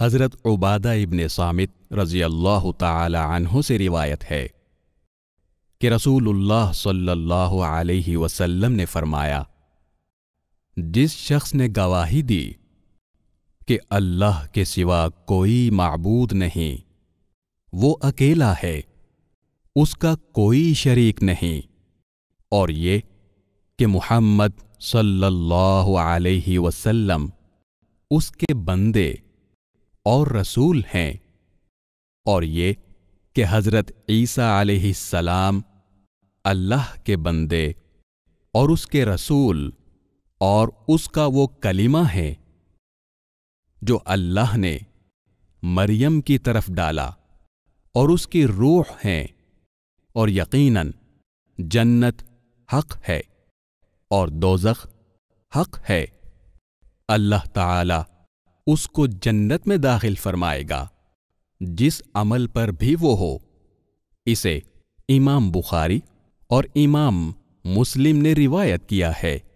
حضرت عبادہ ابن سامت رضی اللہ تعالی عنہ سے روایت ہے کہ رسول اللہ صلی اللہ علیہ وسلم نے فرمایا جس شخص نے گواہی دی کہ اللہ کے سوا کوئی معبود نہیں وہ اکیلا ہے اس کا کوئی شریک نہیں اور یہ کہ محمد صلی اللہ علیہ وسلم اس کے بندے اور رسول ہیں اور یہ کہ حضرت عیسیٰ علیہ السلام اللہ کے بندے اور اس کے رسول اور اس کا وہ کلمہ ہے جو اللہ نے مریم کی طرف ڈالا اور اس کی روح ہیں اور یقیناً جنت حق ہے اور دوزخ حق ہے اللہ تعالی اس کو جنت میں داخل فرمائے گا جس عمل پر بھی وہ ہو اسے امام بخاری اور امام مسلم نے روایت کیا ہے